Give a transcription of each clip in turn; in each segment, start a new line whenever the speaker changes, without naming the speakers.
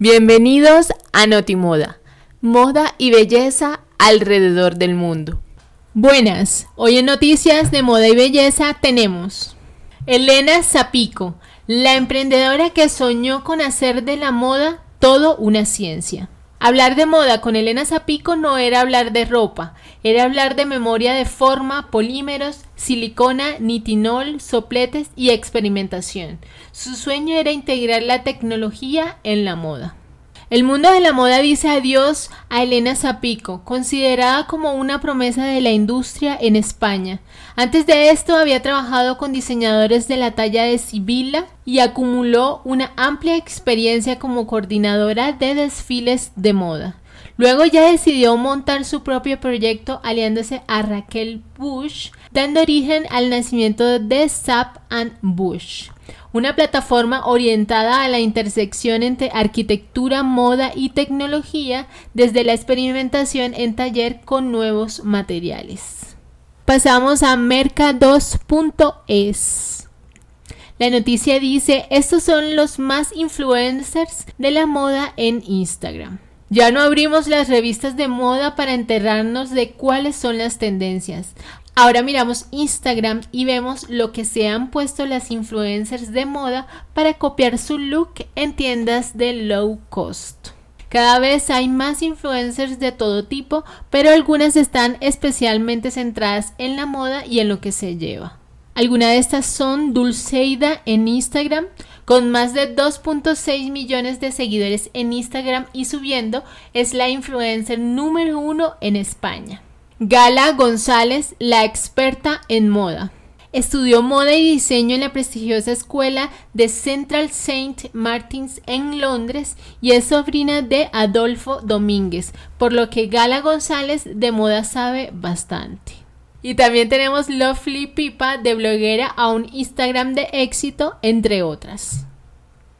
Bienvenidos a Notimoda, moda y belleza alrededor del mundo. Buenas, hoy en Noticias de Moda y Belleza tenemos Elena Zapico, la emprendedora que soñó con hacer de la moda todo una ciencia. Hablar de moda con Elena Zapico no era hablar de ropa, era hablar de memoria de forma, polímeros, silicona, nitinol, sopletes y experimentación. Su sueño era integrar la tecnología en la moda. El mundo de la moda dice adiós a Elena Zapico, considerada como una promesa de la industria en España. Antes de esto había trabajado con diseñadores de la talla de Sibila y acumuló una amplia experiencia como coordinadora de desfiles de moda. Luego ya decidió montar su propio proyecto aliándose a Raquel Bush, dando origen al nacimiento de SAP and Bush, una plataforma orientada a la intersección entre arquitectura, moda y tecnología desde la experimentación en taller con nuevos materiales. Pasamos a merca La noticia dice, estos son los más influencers de la moda en Instagram. Ya no abrimos las revistas de moda para enterrarnos de cuáles son las tendencias. Ahora miramos Instagram y vemos lo que se han puesto las influencers de moda para copiar su look en tiendas de low cost. Cada vez hay más influencers de todo tipo, pero algunas están especialmente centradas en la moda y en lo que se lleva. Algunas de estas son Dulceida en Instagram, con más de 2.6 millones de seguidores en Instagram y subiendo, es la influencer número uno en España. Gala González, la experta en moda. Estudió moda y diseño en la prestigiosa escuela de Central Saint Martins en Londres y es sobrina de Adolfo Domínguez, por lo que Gala González de moda sabe bastante. Y también tenemos Lovely Pipa de bloguera a un Instagram de éxito, entre otras.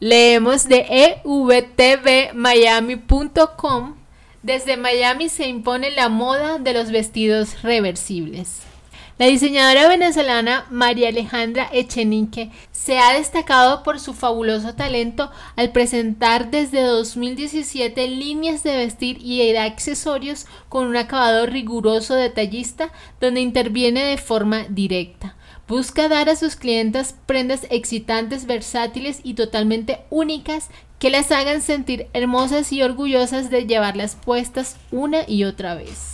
Leemos de evtvmiami.com. Desde Miami se impone la moda de los vestidos reversibles. La diseñadora venezolana María Alejandra Echenique se ha destacado por su fabuloso talento al presentar desde 2017 líneas de vestir y de accesorios con un acabado riguroso detallista donde interviene de forma directa. Busca dar a sus clientes prendas excitantes, versátiles y totalmente únicas que las hagan sentir hermosas y orgullosas de llevarlas puestas una y otra vez.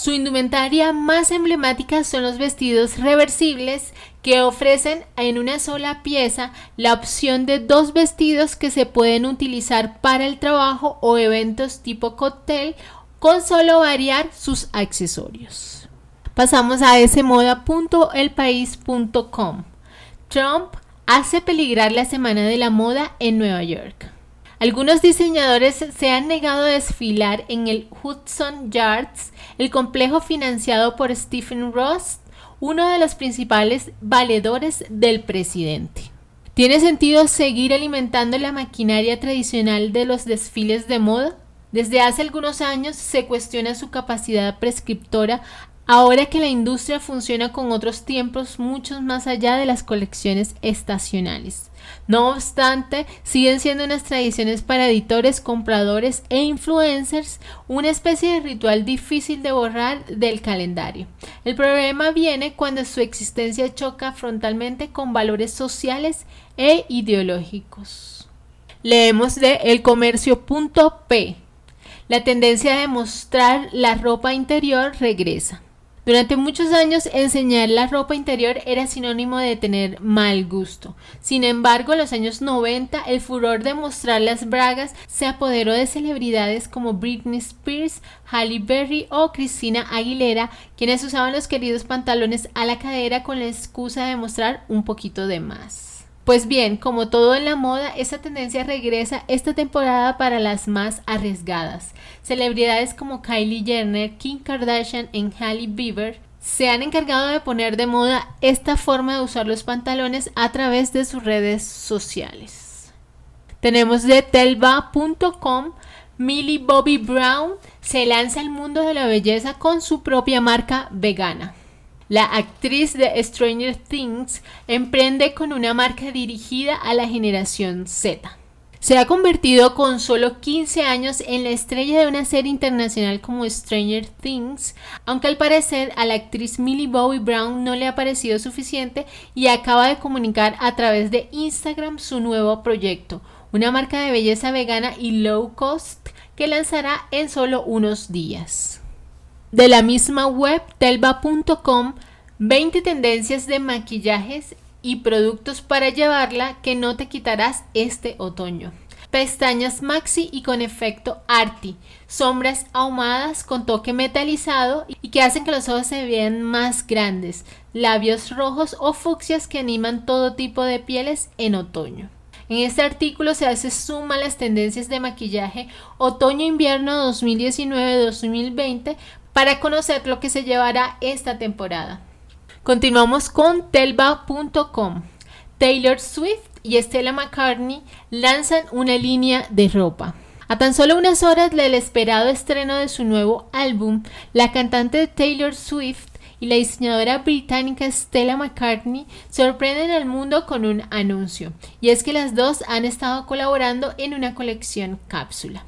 Su indumentaria más emblemática son los vestidos reversibles que ofrecen en una sola pieza la opción de dos vestidos que se pueden utilizar para el trabajo o eventos tipo cóctel con solo variar sus accesorios. Pasamos a smoda.elpaís.com. Trump hace peligrar la semana de la moda en Nueva York. Algunos diseñadores se han negado a desfilar en el Hudson Yards, el complejo financiado por Stephen Ross, uno de los principales valedores del presidente. ¿Tiene sentido seguir alimentando la maquinaria tradicional de los desfiles de moda? Desde hace algunos años se cuestiona su capacidad prescriptora Ahora que la industria funciona con otros tiempos muchos más allá de las colecciones estacionales. No obstante, siguen siendo unas tradiciones para editores, compradores e influencers, una especie de ritual difícil de borrar del calendario. El problema viene cuando su existencia choca frontalmente con valores sociales e ideológicos. Leemos de elcomercio.p. La tendencia de mostrar la ropa interior regresa. Durante muchos años enseñar la ropa interior era sinónimo de tener mal gusto. Sin embargo, en los años 90 el furor de mostrar las bragas se apoderó de celebridades como Britney Spears, Halle Berry o Cristina Aguilera, quienes usaban los queridos pantalones a la cadera con la excusa de mostrar un poquito de más. Pues bien, como todo en la moda, esta tendencia regresa esta temporada para las más arriesgadas. Celebridades como Kylie Jenner, Kim Kardashian y Halle Bieber se han encargado de poner de moda esta forma de usar los pantalones a través de sus redes sociales. Tenemos de telva.com Millie Bobby Brown se lanza al mundo de la belleza con su propia marca vegana. La actriz de Stranger Things emprende con una marca dirigida a la generación Z. Se ha convertido con solo 15 años en la estrella de una serie internacional como Stranger Things, aunque al parecer a la actriz Millie Bowie Brown no le ha parecido suficiente y acaba de comunicar a través de Instagram su nuevo proyecto, una marca de belleza vegana y low cost que lanzará en solo unos días de la misma web telva.com 20 tendencias de maquillajes y productos para llevarla que no te quitarás este otoño. Pestañas maxi y con efecto arty, sombras ahumadas con toque metalizado y que hacen que los ojos se vean más grandes, labios rojos o fucsias que animan todo tipo de pieles en otoño. En este artículo se hace suma las tendencias de maquillaje otoño-invierno 2019-2020 para conocer lo que se llevará esta temporada. Continuamos con telva.com. Taylor Swift y Stella McCartney lanzan una línea de ropa. A tan solo unas horas del esperado estreno de su nuevo álbum, la cantante Taylor Swift y la diseñadora británica Stella McCartney sorprenden al mundo con un anuncio, y es que las dos han estado colaborando en una colección cápsula.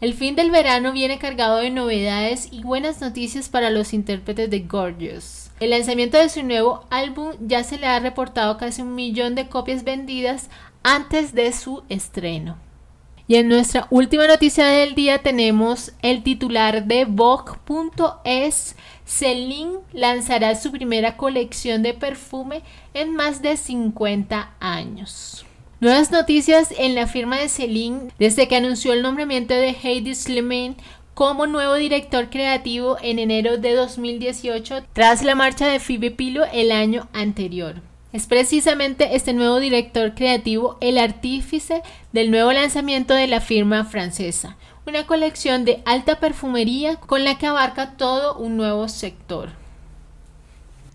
El fin del verano viene cargado de novedades y buenas noticias para los intérpretes de Gorgeous. El lanzamiento de su nuevo álbum ya se le ha reportado casi un millón de copias vendidas antes de su estreno. Y en nuestra última noticia del día tenemos el titular de Vogue.es. Celine lanzará su primera colección de perfume en más de 50 años. Nuevas noticias en la firma de Celine desde que anunció el nombramiento de Heidi Slimane como nuevo director creativo en enero de 2018 tras la marcha de Phoebe Pilo el año anterior. Es precisamente este nuevo director creativo el artífice del nuevo lanzamiento de la firma francesa, una colección de alta perfumería con la que abarca todo un nuevo sector.